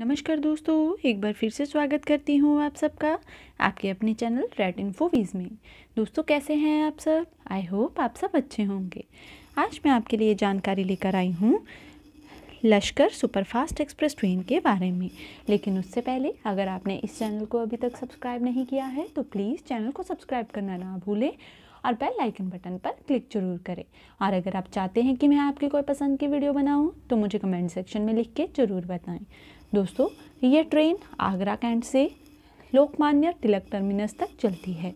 नमस्कार दोस्तों एक बार फिर से स्वागत करती हूँ आप सबका आपके अपने चैनल रेड इन्फोवीज में दोस्तों कैसे हैं आप सब आई होप आप सब अच्छे होंगे आज मैं आपके लिए जानकारी लेकर आई हूँ लश्कर सुपरफास्ट एक्सप्रेस ट्रेन के बारे में लेकिन उससे पहले अगर आपने इस चैनल को अभी तक सब्सक्राइब नहीं किया है तो प्लीज़ चैनल को सब्सक्राइब करना ना भूलें और बेल आइकन बटन पर क्लिक जरूर करें और अगर आप चाहते हैं कि मैं आपकी कोई पसंद की वीडियो बनाऊं तो मुझे कमेंट सेक्शन में लिख के ज़रूर बताएं दोस्तों ये ट्रेन आगरा कैंट से लोकमान्य तिलक टर्मिनस तक चलती है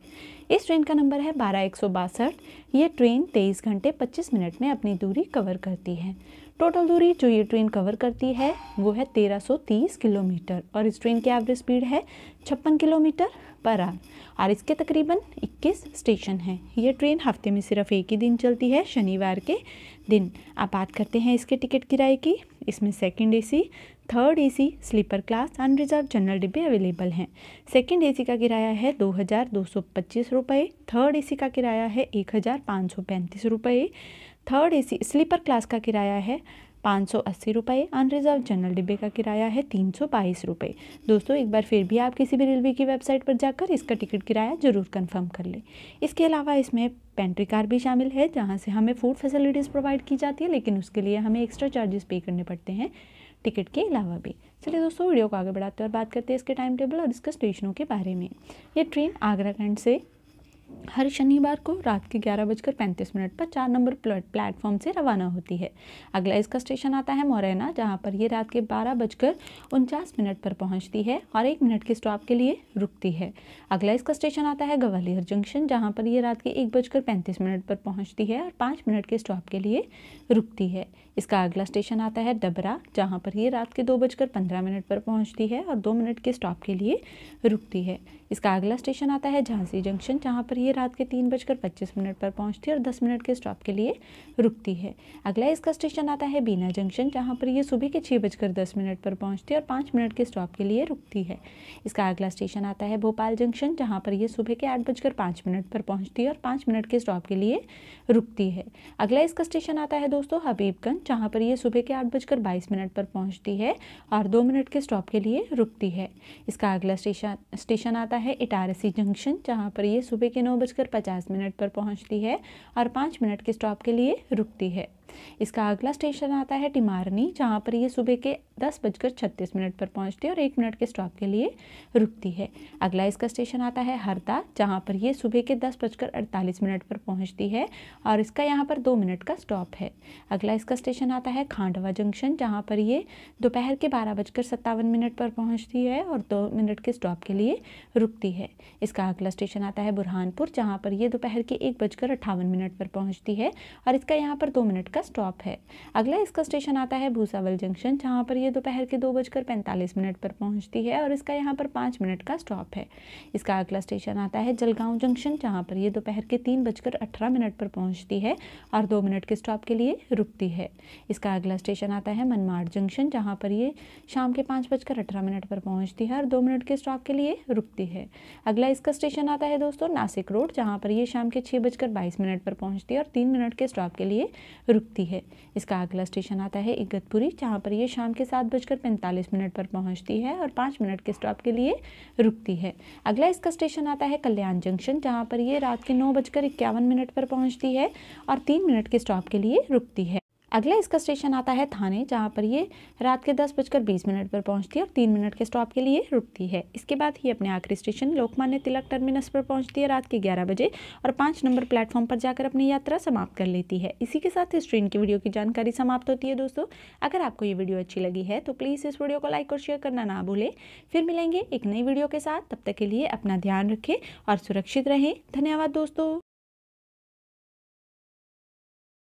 इस ट्रेन का नंबर है बारह एक सौ बासठ ये ट्रेन तेईस घंटे पच्चीस मिनट में अपनी दूरी कवर करती है टोटल दूरी जो ये ट्रेन कवर करती है वो है तेरह सौ तीस किलोमीटर और इस ट्रेन की एवरेज स्पीड है छप्पन किलोमीटर पर आर और इसके तकरीबन इक्कीस स्टेशन हैं ये ट्रेन हफ्ते में सिर्फ एक ही दिन चलती है शनिवार के दिन आप बात करते हैं इसके टिकट किराए की इसमें second AC third AC sleeper class unreserved general डिब्बे अवेलेबल हैं सेकंड एसी का किराया है दो हज़ार दो सौ पच्चीस रुपये थर्ड सी का किराया है एक हज़ार पाँच सौ पैंतीस रुपये थर्ड सी स्लीपर क्लास का किराया है पाँच सौ अस्सी रुपये अनरिजर्व जनरल डिब्बे का किराया है तीन सौ बाईस रुपये दोस्तों एक बार फिर भी आप किसी भी रेलवे की वेबसाइट पर जाकर इसका टिकट किराया ज़रूर कन्फर्म कर लें इसके अलावा इसमें पेंट्री कार भी शामिल है जहाँ से हमें फूड फैसिलिटीज़ प्रोवाइड की जाती है लेकिन उसके लिए हमें एक्स्ट्रा चार्जेस पे करने पड़ते हैं टिकट के अलावा भी चलिए दोस्तों वीडियो को आगे बढ़ाते और बात करते हैं इसके टाइम टेबल और इसके स्टेशनों के बारे में ये ट्रेन आगरा कैंट से हर शनिवार को रात के ग्यारह बजकर पैंतीस मिनट पर चार नंबर प्लेटफॉर्म से रवाना होती है अगला इसका स्टेशन आता है मोरैना जहां पर ये रात के बारह बजकर उनचास मिनट पर पहुंचती है और एक मिनट के स्टॉप के लिए रुकती है अगला इसका स्टेशन आता है ग्वालियर जंक्शन जहाँ पर यह रात के एक बजकर पैंतीस मिनट पर पहुँचती है और पाँच मिनट के स्टॉप के लिए रुकती है इसका अगला स्टेशन आता है डबरा जहाँ पर यह रात के दो बजकर पंद्रह मिनट पर पहुँचती है और दो मिनट के स्टॉप के लिए रुकती है इसका अगला स्टेशन आता है झांसी जंक्शन जहाँ पर और ये रात के तीन बजकर पच्चीस मिनट पर पहुंचती है और दस मिनट के स्टॉप के लिए रुकती है अगला इसका स्टेशन आता है बीना जंक्शन जहाँ पर यह सुबह के छः बजकर दस मिनट पर पहुँचती है और पाँच मिनट के स्टॉप के लिए रुकती है इसका अगला स्टेशन आता है भोपाल जंक्शन जहाँ पर यह सुबह के आठ बजकर पाँच मिनट पर पहुँचती है और पाँच मिनट के स्टॉप के लिए रुकती है अगला इसका स्टेशन आता है दोस्तों हबीबगंज जहाँ पर यह सुबह के आठ बजकर बाईस मिनट पर पहुँचती है और दो मिनट के स्टॉप के लिए रुकती है इसका अगला स्टेशन स्टेशन आता है इटारसी जंक्शन जहाँ पर यह सुबह के नौ बजकर पचास मिनट पर पहुंचती है और पाँच मिनट के स्टॉप के लिए रुकती है इसका अगला स्टेशन आता है टिमारनी जहाँ पर ये सुबह के दस बजकर छत्तीस मिनट पर पहुँचती है और एक मिनट के स्टॉप के लिए रुकती है अगला इसका स्टेशन आता है हरदा जहाँ पर ये सुबह के दस बजकर अड़तालीस मिनट पर पहुँचती है और इसका यहाँ पर दो मिनट का स्टॉप है अगला इसका स्टेशन आता है खांडवा जंक्शन जहाँ पर ये दोपहर के बारह बजकर सत्तावन मिनट पर पहुँचती है और दो मिनट के स्टॉप के लिए रुकती है इसका अगला स्टेशन आता है बुरहानपुर जहाँ पर यह दोपहर के एक बजकर अट्ठावन मिनट पर पहुँचती है और इसका यहाँ पर दो मिनट का इसका स्टॉप है अगला इसका स्टेशन आता है भूसावल जंक्शन जहाँ पर ये दोपहर के दो बजकर पैंतालीस मिनट पर पहुँचती है और इसका यहाँ पर पाँच मिनट का स्टॉप है इसका अगला स्टेशन आता है जलगांव जंक्शन जहाँ पर ये दोपहर के तीन बजकर अठारह मिनट पर पहुँचती है और दो मिनट के स्टॉप के लिए रुकती है इसका अगला स्टेशन आता है मनमाड़ जंक्शन जहाँ पर ये शाम के पाँच बजकर अठारह मिनट पर पहुँचती है और दो मिनट के स्टॉप के लिए रुकती है अगला इसका स्टेशन आता है दोस्तों नासिक रोड जहाँ पर ये शाम के छः बजकर बाईस मिनट पर पहुँचती है और तीन मिनट के स्टॉप के लिए रुकती रुकती है इसका अगला स्टेशन आता है इगतपुरी जहाँ पर ये शाम के सात बजकर पैंतालीस मिनट पर पहुँचती है और पाँच मिनट के स्टॉप के लिए रुकती है अगला इसका स्टेशन आता है कल्याण जंक्शन जहाँ पर ये रात के नौ बजकर इक्यावन मिनट पर पहुँचती है और तीन मिनट के स्टॉप के लिए रुकती है अगला इसका स्टेशन आता है थाने जहाँ पर ये रात के दस बजकर बीस मिनट पर पहुँचती है और तीन मिनट के स्टॉप के लिए रुकती है इसके बाद ही अपने आखिरी स्टेशन लोकमान्य तिलक टर्मिनस पर पहुँचती है रात के ग्यारह बजे और पाँच नंबर प्लेटफॉर्म पर जाकर अपनी यात्रा समाप्त कर लेती है इसी के साथ इस ट्रेन की वीडियो की जानकारी समाप्त होती है दोस्तों अगर आपको ये वीडियो अच्छी लगी है तो प्लीज़ इस वीडियो को लाइक और शेयर करना ना भूलें फिर मिलेंगे एक नई वीडियो के साथ तब तक के लिए अपना ध्यान रखें और सुरक्षित रहें धन्यवाद दोस्तों